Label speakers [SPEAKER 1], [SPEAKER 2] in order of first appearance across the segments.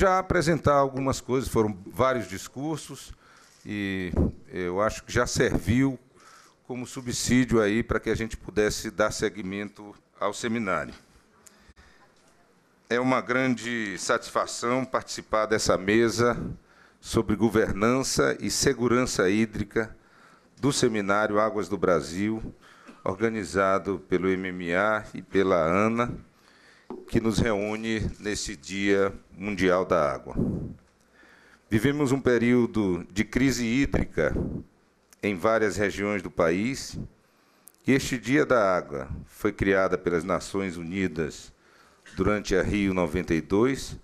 [SPEAKER 1] já apresentar algumas coisas, foram vários discursos, e eu acho que já serviu como subsídio aí para que a gente pudesse dar seguimento ao seminário. É uma grande satisfação participar dessa mesa sobre governança e segurança hídrica do seminário Águas do Brasil, organizado pelo MMA e pela ANA que nos reúne nesse Dia Mundial da Água. Vivemos um período de crise hídrica em várias regiões do país e este Dia da Água foi criado pelas Nações Unidas durante a Rio 92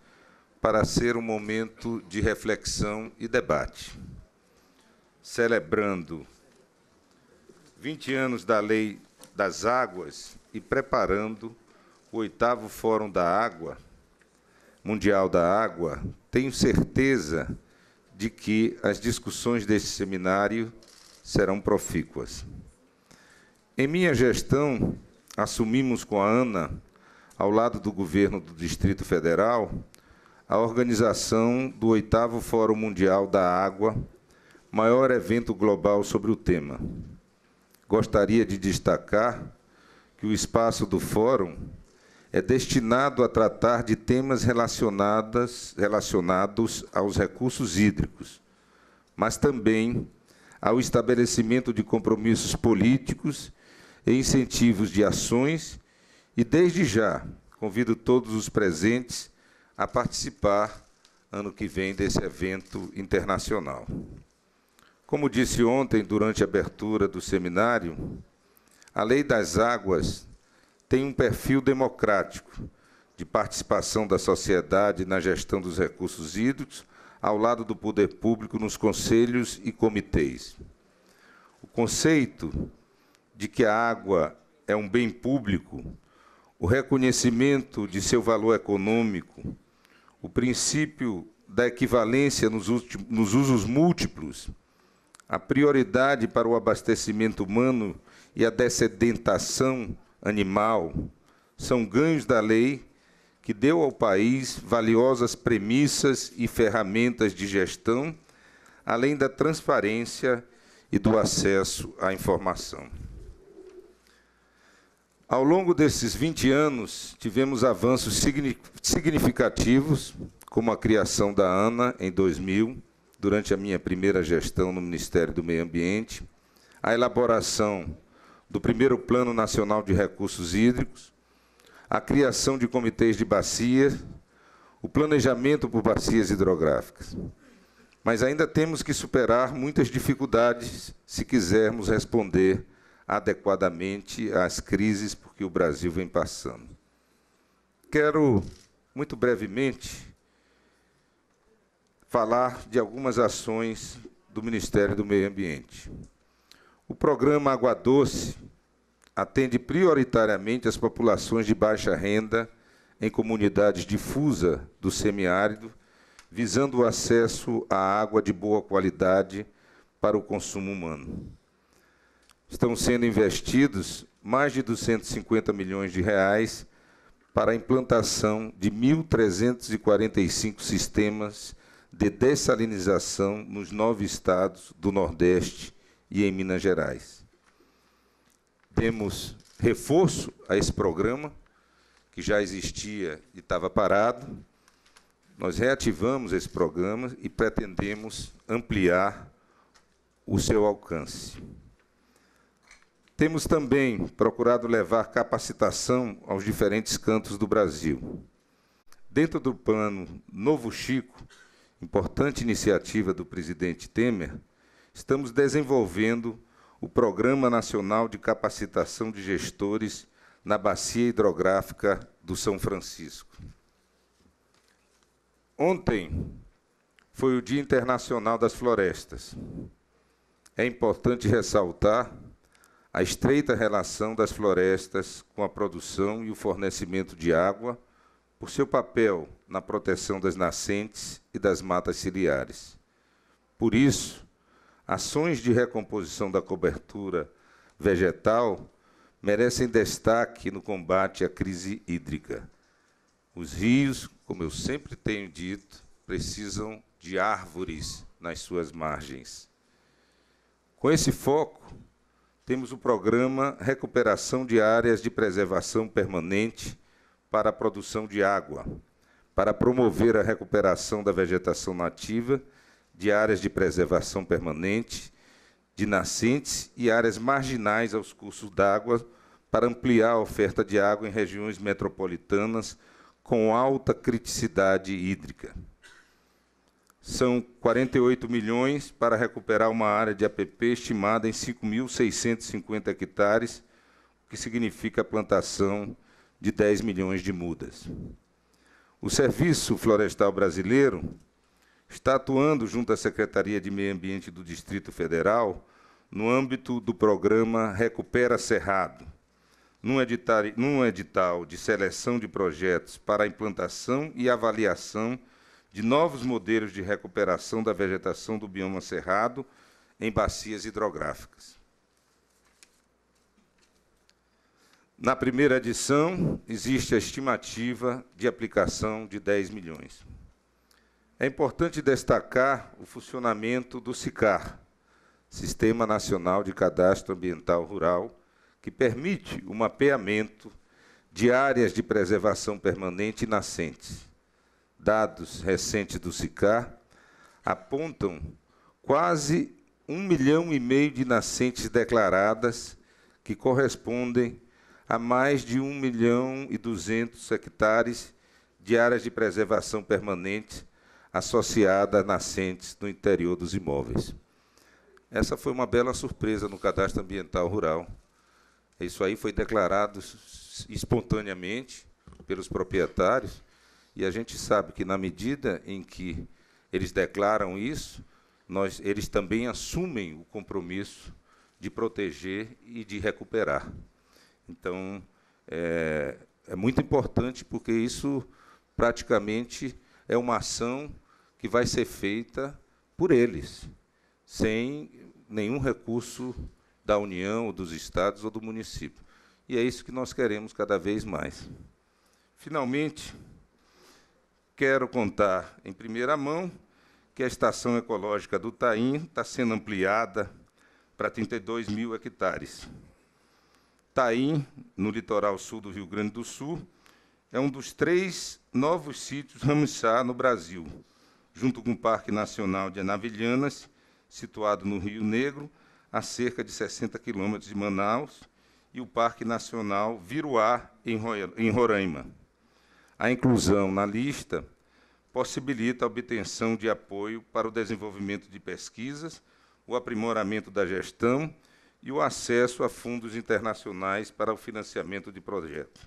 [SPEAKER 1] para ser um momento de reflexão e debate. Celebrando 20 anos da Lei das Águas e preparando o oitavo Fórum da Água, Mundial da Água, tenho certeza de que as discussões deste seminário serão profícuas. Em minha gestão, assumimos com a ANA, ao lado do governo do Distrito Federal, a organização do oitavo Fórum Mundial da Água, maior evento global sobre o tema. Gostaria de destacar que o espaço do fórum é destinado a tratar de temas relacionadas, relacionados aos recursos hídricos, mas também ao estabelecimento de compromissos políticos e incentivos de ações. E desde já convido todos os presentes a participar ano que vem desse evento internacional. Como disse ontem durante a abertura do seminário, a Lei das Águas tem um perfil democrático de participação da sociedade na gestão dos recursos hídricos, ao lado do poder público nos conselhos e comitês. O conceito de que a água é um bem público, o reconhecimento de seu valor econômico, o princípio da equivalência nos, nos usos múltiplos, a prioridade para o abastecimento humano e a dessedentação animal são ganhos da lei que deu ao país valiosas premissas e ferramentas de gestão, além da transparência e do acesso à informação. Ao longo desses 20 anos, tivemos avanços significativos, como a criação da ANA em 2000, durante a minha primeira gestão no Ministério do Meio Ambiente, a elaboração do primeiro Plano Nacional de Recursos Hídricos, a criação de comitês de bacias, o planejamento por bacias hidrográficas. Mas ainda temos que superar muitas dificuldades se quisermos responder adequadamente às crises por que o Brasil vem passando. Quero, muito brevemente, falar de algumas ações do Ministério do Meio Ambiente. O programa Água Doce atende prioritariamente as populações de baixa renda em comunidades difusas do semiárido, visando o acesso à água de boa qualidade para o consumo humano. Estão sendo investidos mais de 250 milhões de reais para a implantação de 1.345 sistemas de dessalinização nos nove estados do Nordeste, e em Minas Gerais. Demos reforço a esse programa, que já existia e estava parado. Nós reativamos esse programa e pretendemos ampliar o seu alcance. Temos também procurado levar capacitação aos diferentes cantos do Brasil. Dentro do plano Novo Chico, importante iniciativa do presidente Temer, estamos desenvolvendo o Programa Nacional de Capacitação de Gestores na Bacia Hidrográfica do São Francisco. Ontem foi o Dia Internacional das Florestas. É importante ressaltar a estreita relação das florestas com a produção e o fornecimento de água, por seu papel na proteção das nascentes e das matas ciliares. Por isso, ações de recomposição da cobertura vegetal merecem destaque no combate à crise hídrica. Os rios, como eu sempre tenho dito, precisam de árvores nas suas margens. Com esse foco, temos o programa Recuperação de Áreas de Preservação Permanente para a Produção de Água, para promover a recuperação da vegetação nativa de áreas de preservação permanente, de nascentes e áreas marginais aos cursos d'água para ampliar a oferta de água em regiões metropolitanas com alta criticidade hídrica. São 48 milhões para recuperar uma área de APP estimada em 5.650 hectares, o que significa a plantação de 10 milhões de mudas. O Serviço Florestal Brasileiro está atuando junto à Secretaria de Meio Ambiente do Distrito Federal no âmbito do programa Recupera Cerrado, num edital, num edital de seleção de projetos para a implantação e avaliação de novos modelos de recuperação da vegetação do bioma cerrado em bacias hidrográficas. Na primeira edição, existe a estimativa de aplicação de 10 milhões. É importante destacar o funcionamento do SICAR, Sistema Nacional de Cadastro Ambiental Rural, que permite o mapeamento de áreas de preservação permanente e nascentes. Dados recentes do SICAR apontam quase um milhão e meio de nascentes declaradas, que correspondem a mais de 1 milhão e 200 hectares de áreas de preservação permanente associada a nascentes no interior dos imóveis. Essa foi uma bela surpresa no cadastro ambiental rural. Isso aí foi declarado espontaneamente pelos proprietários, e a gente sabe que, na medida em que eles declaram isso, nós, eles também assumem o compromisso de proteger e de recuperar. Então, é, é muito importante, porque isso praticamente é uma ação que vai ser feita por eles, sem nenhum recurso da União, dos estados ou do município. E é isso que nós queremos cada vez mais. Finalmente, quero contar em primeira mão que a estação ecológica do Taim está sendo ampliada para 32 mil hectares. Taim, no litoral sul do Rio Grande do Sul, é um dos três novos sítios Ramsar no Brasil junto com o Parque Nacional de Anavilhanas, situado no Rio Negro, a cerca de 60 quilômetros de Manaus, e o Parque Nacional Viruá, em Roraima. A inclusão na lista possibilita a obtenção de apoio para o desenvolvimento de pesquisas, o aprimoramento da gestão e o acesso a fundos internacionais para o financiamento de projetos.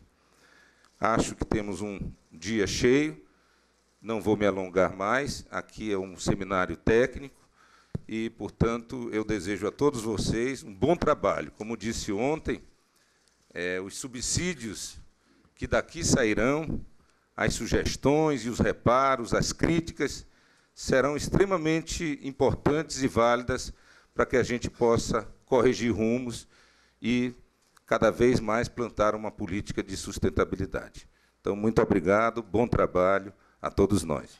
[SPEAKER 1] Acho que temos um dia cheio não vou me alongar mais, aqui é um seminário técnico e, portanto, eu desejo a todos vocês um bom trabalho. Como disse ontem, é, os subsídios que daqui sairão, as sugestões e os reparos, as críticas, serão extremamente importantes e válidas para que a gente possa corrigir rumos e cada vez mais plantar uma política de sustentabilidade. Então, muito obrigado, bom trabalho a todos nós.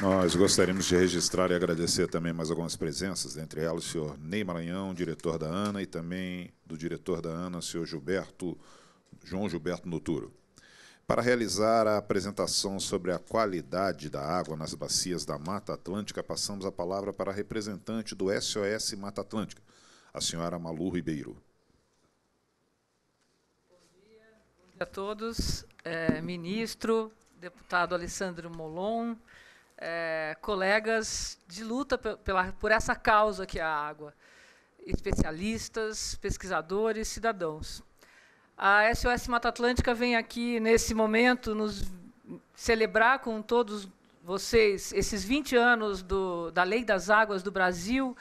[SPEAKER 1] Nós gostaríamos de registrar e agradecer também mais algumas presenças, entre elas o senhor Ney Maranhão, diretor da ANA, e também do diretor da ANA, o senhor Gilberto, João Gilberto Noturo. Para realizar a apresentação sobre a qualidade da água nas bacias da Mata Atlântica, passamos a palavra para a representante do SOS Mata Atlântica, a senhora Malu Ribeiro.
[SPEAKER 2] a todos, é, ministro, deputado Alessandro Molon, é, colegas de luta pela, por essa causa que é a água, especialistas, pesquisadores, cidadãos. A SOS Mata Atlântica vem aqui, nesse momento, nos celebrar com todos vocês esses 20 anos do, da Lei das Águas do Brasil,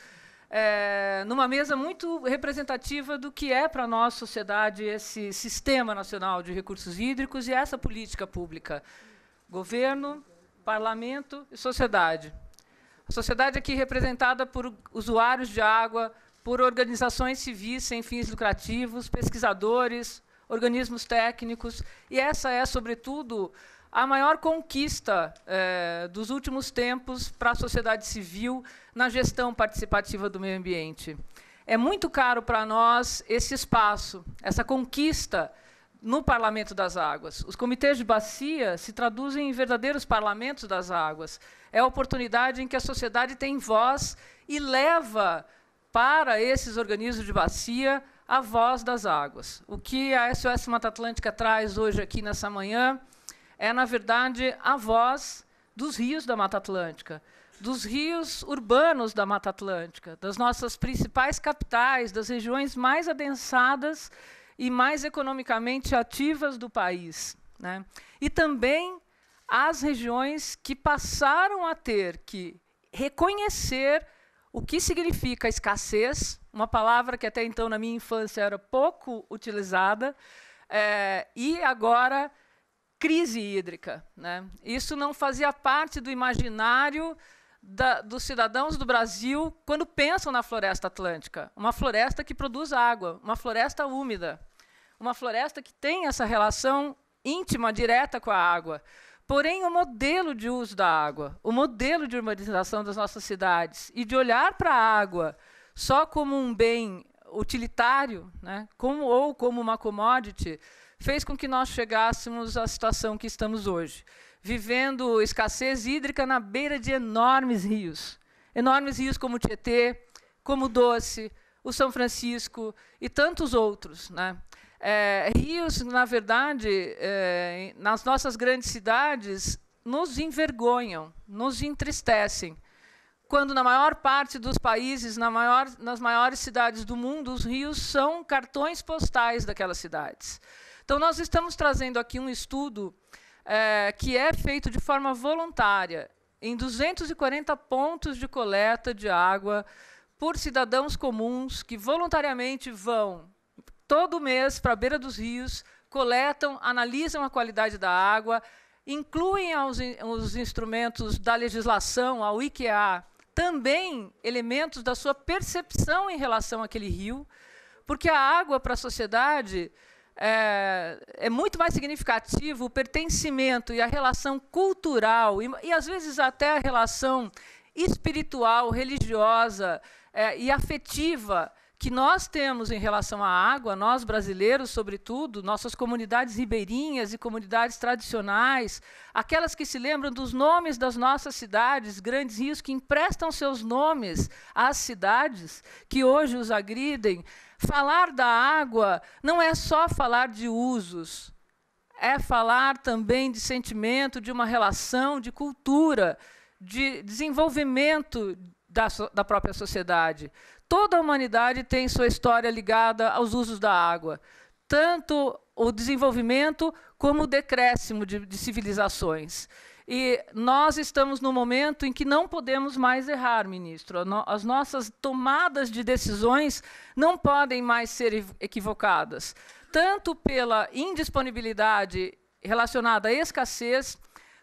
[SPEAKER 2] é, numa mesa muito representativa do que é para a nossa sociedade esse sistema nacional de recursos hídricos e essa política pública. Governo, parlamento e sociedade. A sociedade aqui representada por usuários de água, por organizações civis sem fins lucrativos, pesquisadores, organismos técnicos, e essa é, sobretudo, a maior conquista é, dos últimos tempos para a sociedade civil na gestão participativa do meio ambiente. É muito caro para nós esse espaço, essa conquista no Parlamento das Águas. Os comitês de bacia se traduzem em verdadeiros parlamentos das águas. É a oportunidade em que a sociedade tem voz e leva para esses organismos de bacia a voz das águas. O que a SOS Mata Atlântica traz hoje aqui nessa manhã é, na verdade, a voz dos rios da Mata Atlântica, dos rios urbanos da Mata Atlântica, das nossas principais capitais, das regiões mais adensadas e mais economicamente ativas do país. Né? E também as regiões que passaram a ter que reconhecer o que significa escassez, uma palavra que até então na minha infância era pouco utilizada, é, e agora crise hídrica. Né? Isso não fazia parte do imaginário da, dos cidadãos do Brasil quando pensam na floresta atlântica. Uma floresta que produz água, uma floresta úmida, uma floresta que tem essa relação íntima, direta com a água. Porém, o modelo de uso da água, o modelo de urbanização das nossas cidades e de olhar para a água só como um bem utilitário, né, como, ou como uma commodity, fez com que nós chegássemos à situação que estamos hoje, vivendo escassez hídrica na beira de enormes rios. Enormes rios como o Tietê, como o Doce, o São Francisco e tantos outros. Né? É, rios, na verdade, é, nas nossas grandes cidades, nos envergonham, nos entristecem. Quando na maior parte dos países, na maior, nas maiores cidades do mundo, os rios são cartões postais daquelas cidades. Então, nós estamos trazendo aqui um estudo é, que é feito de forma voluntária em 240 pontos de coleta de água por cidadãos comuns que voluntariamente vão todo mês para a beira dos rios, coletam, analisam a qualidade da água, incluem aos, os instrumentos da legislação, ao IKEA, também elementos da sua percepção em relação àquele rio, porque a água para a sociedade é, é, muito mais significativo o pertencimento e a relação cultural, e, e às vezes até a relação espiritual, religiosa é, e afetiva que nós temos em relação à água, nós brasileiros, sobretudo, nossas comunidades ribeirinhas e comunidades tradicionais, aquelas que se lembram dos nomes das nossas cidades, grandes rios que emprestam seus nomes às cidades que hoje os agridem, Falar da água não é só falar de usos, é falar também de sentimento, de uma relação, de cultura, de desenvolvimento da, da própria sociedade. Toda a humanidade tem sua história ligada aos usos da água, tanto o desenvolvimento como o decréscimo de, de civilizações. E nós estamos no momento em que não podemos mais errar, ministro. As nossas tomadas de decisões não podem mais ser equivocadas, tanto pela indisponibilidade relacionada à escassez,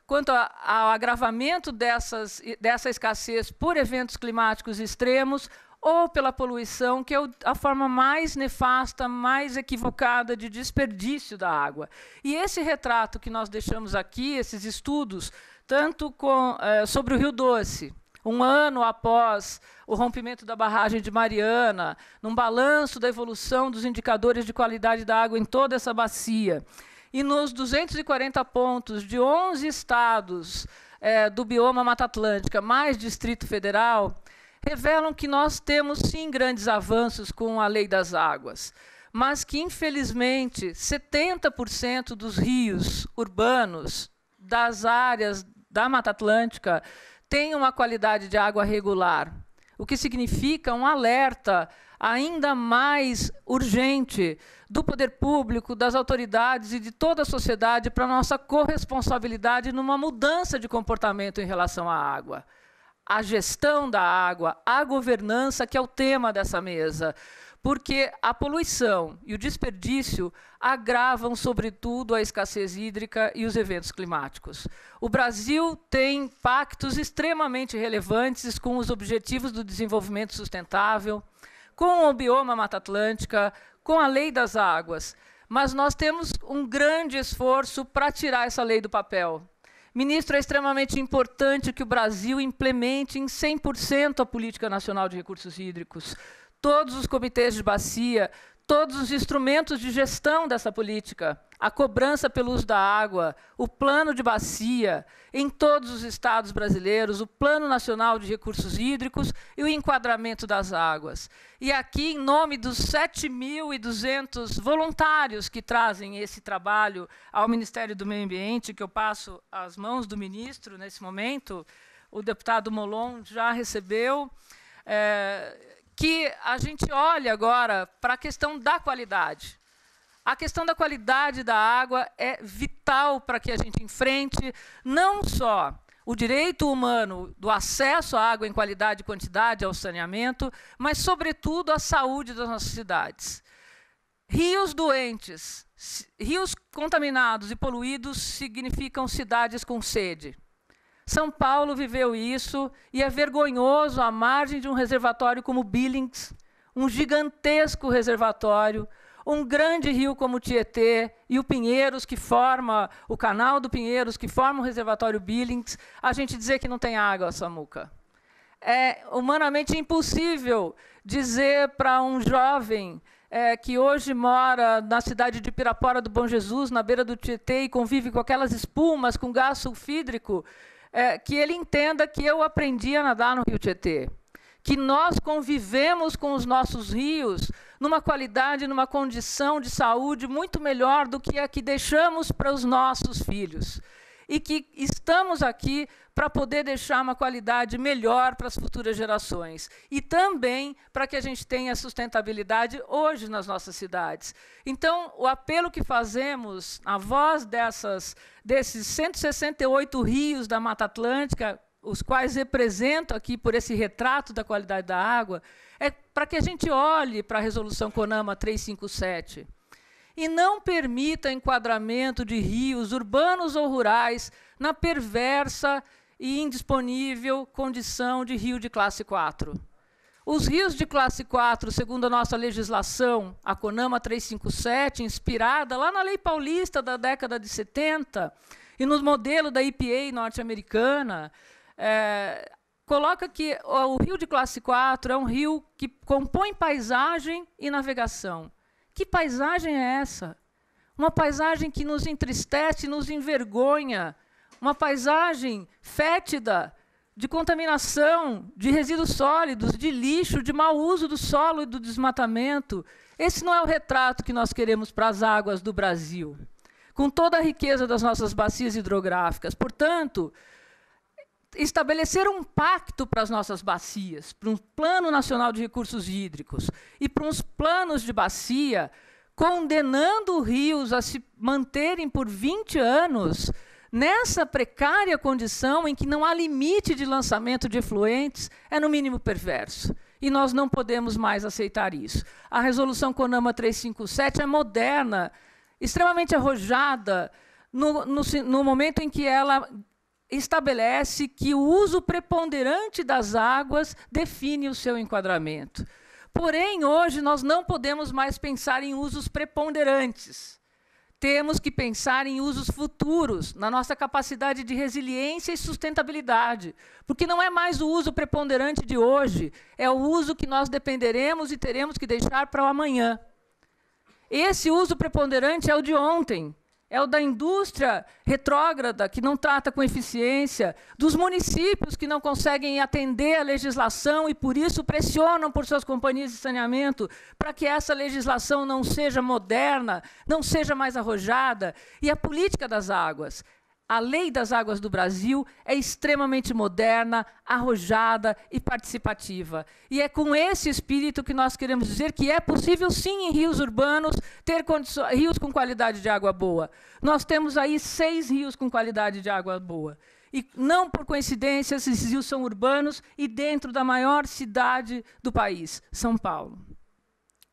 [SPEAKER 2] quanto ao agravamento dessas, dessa escassez por eventos climáticos extremos ou pela poluição, que é a forma mais nefasta, mais equivocada de desperdício da água. E esse retrato que nós deixamos aqui, esses estudos, tanto com, é, sobre o Rio Doce, um ano após o rompimento da barragem de Mariana, num balanço da evolução dos indicadores de qualidade da água em toda essa bacia. E nos 240 pontos de 11 estados é, do bioma Mata Atlântica, mais Distrito Federal, revelam que nós temos sim grandes avanços com a lei das águas, mas que infelizmente 70% dos rios urbanos das áreas da Mata Atlântica têm uma qualidade de água regular, o que significa um alerta ainda mais urgente do poder público, das autoridades e de toda a sociedade para nossa corresponsabilidade numa mudança de comportamento em relação à água a gestão da água, a governança, que é o tema dessa mesa. Porque a poluição e o desperdício agravam, sobretudo, a escassez hídrica e os eventos climáticos. O Brasil tem pactos extremamente relevantes com os Objetivos do Desenvolvimento Sustentável, com o bioma Mata Atlântica, com a Lei das Águas. Mas nós temos um grande esforço para tirar essa lei do papel Ministro, é extremamente importante que o Brasil implemente em 100% a Política Nacional de Recursos Hídricos. Todos os comitês de bacia, todos os instrumentos de gestão dessa política, a cobrança pelo uso da água, o plano de bacia em todos os estados brasileiros, o Plano Nacional de Recursos Hídricos e o enquadramento das águas. E aqui, em nome dos 7.200 voluntários que trazem esse trabalho ao Ministério do Meio Ambiente, que eu passo às mãos do ministro nesse momento, o deputado Molon já recebeu. É, que a gente olhe agora para a questão da qualidade. A questão da qualidade da água é vital para que a gente enfrente não só o direito humano do acesso à água em qualidade e quantidade, ao saneamento, mas, sobretudo, à saúde das nossas cidades. Rios doentes, rios contaminados e poluídos significam cidades com sede. São Paulo viveu isso e é vergonhoso à margem de um reservatório como Billings, um gigantesco reservatório, um grande rio como o Tietê e o Pinheiros que forma o canal do Pinheiros que forma o reservatório Billings, a gente dizer que não tem água, Samuca. É humanamente impossível dizer para um jovem é, que hoje mora na cidade de Pirapora do Bom Jesus, na beira do Tietê, e convive com aquelas espumas, com gás sulfídrico, é, que ele entenda que eu aprendi a nadar no Rio Tietê, que nós convivemos com os nossos rios numa qualidade, numa condição de saúde muito melhor do que a que deixamos para os nossos filhos e que estamos aqui para poder deixar uma qualidade melhor para as futuras gerações e também para que a gente tenha sustentabilidade hoje nas nossas cidades. Então, o apelo que fazemos, a voz dessas desses 168 rios da Mata Atlântica, os quais represento aqui por esse retrato da qualidade da água, é para que a gente olhe para a resolução CONAMA 357 e não permita enquadramento de rios urbanos ou rurais na perversa e indisponível condição de rio de classe 4. Os rios de classe 4, segundo a nossa legislação, a CONAMA 357, inspirada lá na Lei Paulista da década de 70 e no modelo da EPA norte-americana, é, coloca que o rio de classe 4 é um rio que compõe paisagem e navegação. Que paisagem é essa? Uma paisagem que nos entristece, nos envergonha, uma paisagem fétida, de contaminação, de resíduos sólidos, de lixo, de mau uso do solo e do desmatamento. Esse não é o retrato que nós queremos para as águas do Brasil, com toda a riqueza das nossas bacias hidrográficas. Portanto, estabelecer um pacto para as nossas bacias, para um plano nacional de recursos hídricos e para uns planos de bacia, condenando rios a se manterem por 20 anos nessa precária condição em que não há limite de lançamento de efluentes, é no mínimo perverso. E nós não podemos mais aceitar isso. A resolução CONAMA 357 é moderna, extremamente arrojada, no, no, no momento em que ela estabelece que o uso preponderante das águas define o seu enquadramento. Porém, hoje nós não podemos mais pensar em usos preponderantes. Temos que pensar em usos futuros, na nossa capacidade de resiliência e sustentabilidade, porque não é mais o uso preponderante de hoje, é o uso que nós dependeremos e teremos que deixar para o amanhã. Esse uso preponderante é o de ontem, é o da indústria retrógrada, que não trata com eficiência, dos municípios que não conseguem atender a legislação e, por isso, pressionam por suas companhias de saneamento para que essa legislação não seja moderna, não seja mais arrojada, e a política das águas. A Lei das Águas do Brasil é extremamente moderna, arrojada e participativa. E é com esse espírito que nós queremos dizer que é possível, sim, em rios urbanos, ter rios com qualidade de água boa. Nós temos aí seis rios com qualidade de água boa. E não por coincidência, esses rios são urbanos e dentro da maior cidade do país, São Paulo.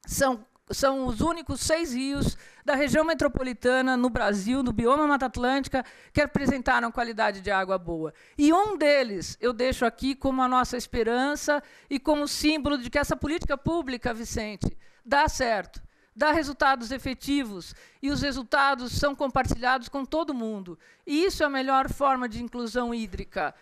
[SPEAKER 2] São são os únicos seis rios da região metropolitana no Brasil, no bioma Mata Atlântica, que apresentaram qualidade de água boa. E um deles eu deixo aqui como a nossa esperança e como símbolo de que essa política pública, Vicente, dá certo, dá resultados efetivos e os resultados são compartilhados com todo mundo. E isso é a melhor forma de inclusão hídrica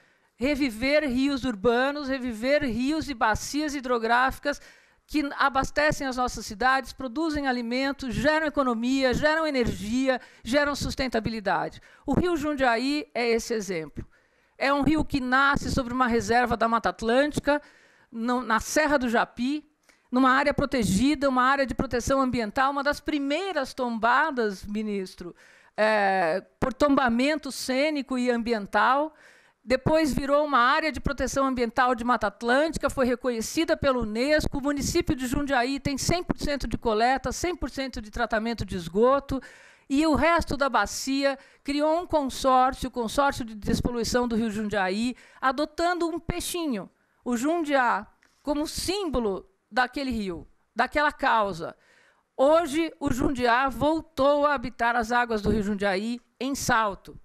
[SPEAKER 2] reviver rios urbanos, reviver rios e bacias hidrográficas que abastecem as nossas cidades, produzem alimentos, geram economia, geram energia, geram sustentabilidade. O Rio Jundiaí é esse exemplo. É um rio que nasce sobre uma reserva da Mata Atlântica, no, na Serra do Japi, numa área protegida, uma área de proteção ambiental, uma das primeiras tombadas, ministro, é, por tombamento cênico e ambiental depois virou uma área de proteção ambiental de Mata Atlântica, foi reconhecida pela Unesco. O município de Jundiaí tem 100% de coleta, 100% de tratamento de esgoto. E o resto da bacia criou um consórcio, o consórcio de despoluição do Rio Jundiaí, adotando um peixinho, o Jundiá, como símbolo daquele rio, daquela causa. Hoje, o Jundiá voltou a habitar as águas do Rio Jundiaí em Salto,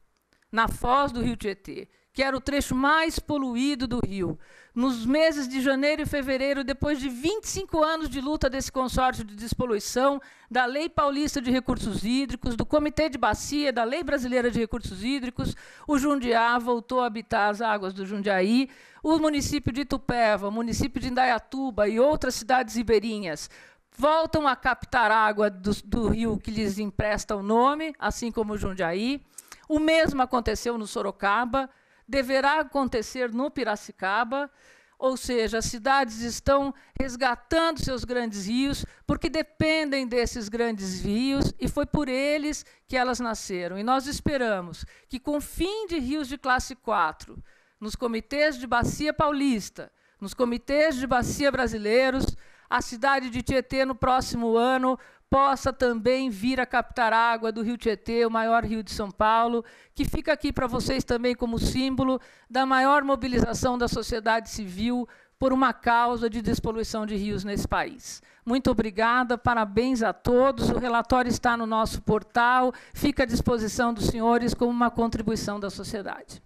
[SPEAKER 2] na foz do Rio Tietê que era o trecho mais poluído do Rio. Nos meses de janeiro e fevereiro, depois de 25 anos de luta desse consórcio de despoluição, da Lei Paulista de Recursos Hídricos, do Comitê de Bacia, da Lei Brasileira de Recursos Hídricos, o Jundiá voltou a habitar as águas do Jundiaí, o município de Itupeva, o município de Indaiatuba e outras cidades ribeirinhas voltam a captar água do, do rio que lhes empresta o nome, assim como o Jundiaí. O mesmo aconteceu no Sorocaba, deverá acontecer no Piracicaba, ou seja, as cidades estão resgatando seus grandes rios, porque dependem desses grandes rios e foi por eles que elas nasceram. E nós esperamos que, com o fim de rios de classe 4, nos comitês de Bacia Paulista, nos comitês de Bacia Brasileiros, a cidade de Tietê, no próximo ano, possa também vir a captar água do Rio Tietê, o maior rio de São Paulo, que fica aqui para vocês também como símbolo da maior mobilização da sociedade civil por uma causa de despoluição de rios nesse país. Muito obrigada, parabéns a todos. O relatório está no nosso portal, fica à disposição dos senhores como uma contribuição da sociedade.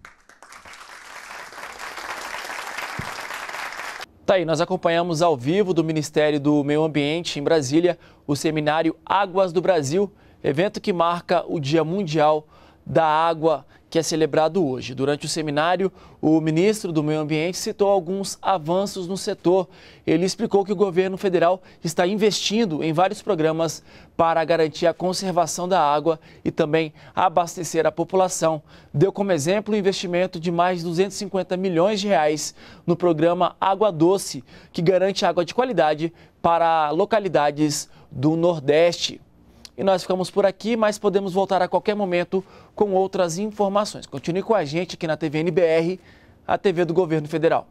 [SPEAKER 2] Tá aí, nós acompanhamos ao vivo do Ministério do Meio Ambiente em Brasília o seminário Águas do Brasil, evento que marca o Dia Mundial da Água que é celebrado hoje. Durante o seminário, o ministro do Meio Ambiente citou alguns avanços no setor. Ele explicou que o governo federal está investindo em vários programas para garantir a conservação da água e também abastecer a população. Deu como exemplo o investimento de mais 250 milhões de reais no programa Água Doce, que garante água de qualidade para localidades do Nordeste. E nós ficamos por aqui, mas podemos voltar a qualquer momento com outras informações. Continue com a gente aqui na TVNBR, a TV do Governo Federal.